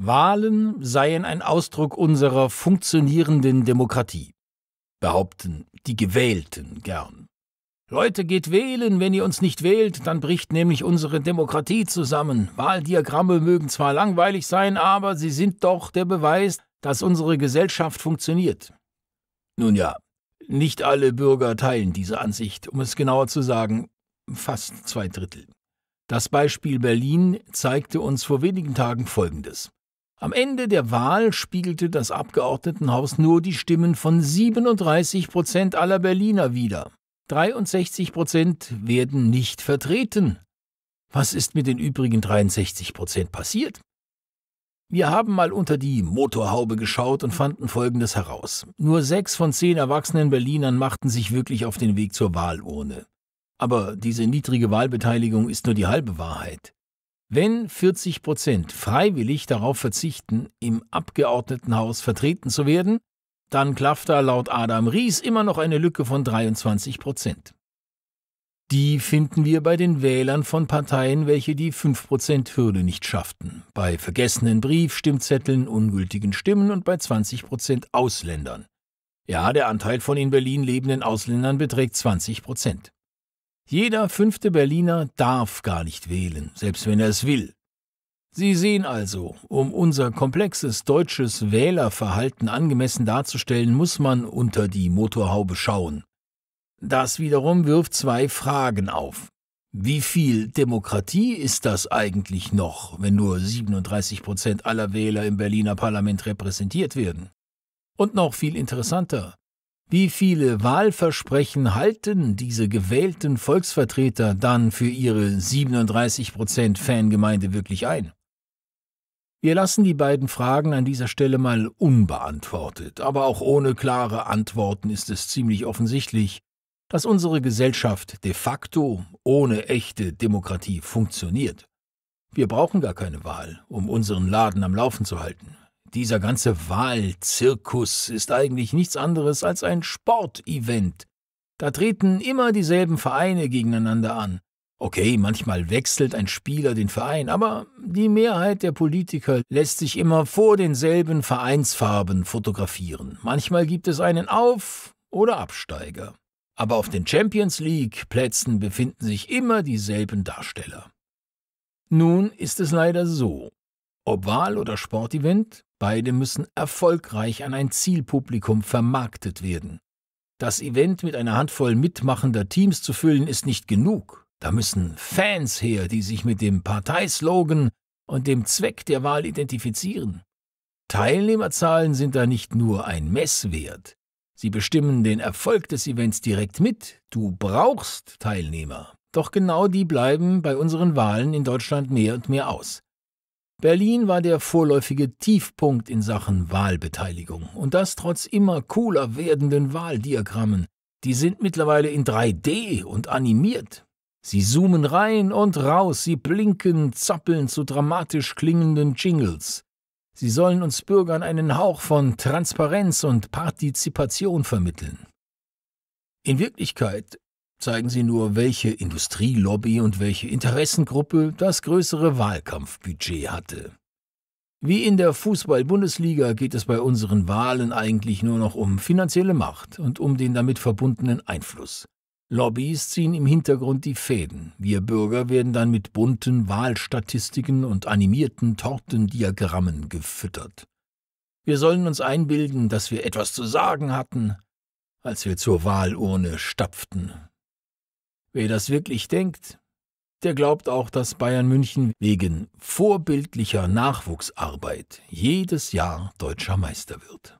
Wahlen seien ein Ausdruck unserer funktionierenden Demokratie, behaupten die Gewählten gern. Leute, geht wählen, wenn ihr uns nicht wählt, dann bricht nämlich unsere Demokratie zusammen. Wahldiagramme mögen zwar langweilig sein, aber sie sind doch der Beweis, dass unsere Gesellschaft funktioniert. Nun ja, nicht alle Bürger teilen diese Ansicht, um es genauer zu sagen, fast zwei Drittel. Das Beispiel Berlin zeigte uns vor wenigen Tagen Folgendes. Am Ende der Wahl spiegelte das Abgeordnetenhaus nur die Stimmen von 37 Prozent aller Berliner wider. 63 Prozent werden nicht vertreten. Was ist mit den übrigen 63 Prozent passiert? Wir haben mal unter die Motorhaube geschaut und fanden Folgendes heraus. Nur sechs von zehn erwachsenen Berlinern machten sich wirklich auf den Weg zur Wahlurne. Aber diese niedrige Wahlbeteiligung ist nur die halbe Wahrheit. Wenn 40 Prozent freiwillig darauf verzichten, im Abgeordnetenhaus vertreten zu werden, dann klafft da laut Adam Ries immer noch eine Lücke von 23 Prozent. Die finden wir bei den Wählern von Parteien, welche die 5%-Hürde nicht schafften, bei vergessenen Briefstimmzetteln, ungültigen Stimmen und bei 20% Ausländern. Ja, der Anteil von in Berlin lebenden Ausländern beträgt 20%. Jeder fünfte Berliner darf gar nicht wählen, selbst wenn er es will. Sie sehen also, um unser komplexes deutsches Wählerverhalten angemessen darzustellen, muss man unter die Motorhaube schauen. Das wiederum wirft zwei Fragen auf. Wie viel Demokratie ist das eigentlich noch, wenn nur 37 Prozent aller Wähler im Berliner Parlament repräsentiert werden? Und noch viel interessanter, wie viele Wahlversprechen halten diese gewählten Volksvertreter dann für ihre 37% Fangemeinde wirklich ein? Wir lassen die beiden Fragen an dieser Stelle mal unbeantwortet, aber auch ohne klare Antworten ist es ziemlich offensichtlich, dass unsere Gesellschaft de facto ohne echte Demokratie funktioniert. Wir brauchen gar keine Wahl, um unseren Laden am Laufen zu halten. Dieser ganze Wahlzirkus ist eigentlich nichts anderes als ein Sportevent. Da treten immer dieselben Vereine gegeneinander an. Okay, manchmal wechselt ein Spieler den Verein, aber die Mehrheit der Politiker lässt sich immer vor denselben Vereinsfarben fotografieren. Manchmal gibt es einen Auf- oder Absteiger. Aber auf den Champions League-Plätzen befinden sich immer dieselben Darsteller. Nun ist es leider so, ob Wahl- oder Sportevent, beide müssen erfolgreich an ein Zielpublikum vermarktet werden. Das Event mit einer Handvoll mitmachender Teams zu füllen, ist nicht genug. Da müssen Fans her, die sich mit dem Parteislogan und dem Zweck der Wahl identifizieren. Teilnehmerzahlen sind da nicht nur ein Messwert. Sie bestimmen den Erfolg des Events direkt mit. Du brauchst Teilnehmer. Doch genau die bleiben bei unseren Wahlen in Deutschland mehr und mehr aus. Berlin war der vorläufige Tiefpunkt in Sachen Wahlbeteiligung. Und das trotz immer cooler werdenden Wahldiagrammen. Die sind mittlerweile in 3D und animiert. Sie zoomen rein und raus, sie blinken, zappeln zu dramatisch klingenden Jingles. Sie sollen uns Bürgern einen Hauch von Transparenz und Partizipation vermitteln. In Wirklichkeit Zeigen Sie nur, welche Industrielobby und welche Interessengruppe das größere Wahlkampfbudget hatte. Wie in der Fußball-Bundesliga geht es bei unseren Wahlen eigentlich nur noch um finanzielle Macht und um den damit verbundenen Einfluss. Lobbys ziehen im Hintergrund die Fäden. Wir Bürger werden dann mit bunten Wahlstatistiken und animierten Tortendiagrammen gefüttert. Wir sollen uns einbilden, dass wir etwas zu sagen hatten, als wir zur Wahlurne stapften. Wer das wirklich denkt, der glaubt auch, dass Bayern München wegen vorbildlicher Nachwuchsarbeit jedes Jahr deutscher Meister wird.